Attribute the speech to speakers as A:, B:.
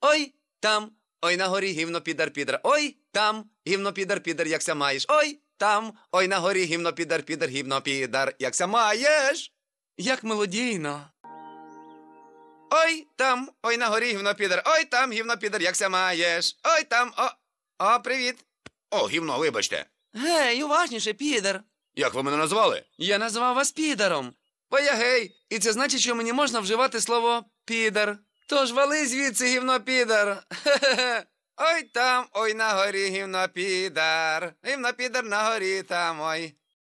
A: Ой там, ой на горі гівно підар підар. Ой там, гівно підар підар, якся маєш. Ой там, ой на горі гівно підар підар, гівно підар, якся маєш. Як мелодійно. Ой там, ой на горі гівно підар. Ой там, гівно підар, якся маєш. Ой там, о. О, привіт. О, гівно, вибачте. Гей, уважніше, підар.
B: Як ви мене назвали? Я назвав вас підаром.
A: Бо я гей, і це значить, що мені можна вживати слово підар. Тож вали звідси гівнопідар. хе хе Ой там, ой на горі гівнопідар. Гівнопідар на горі там ой.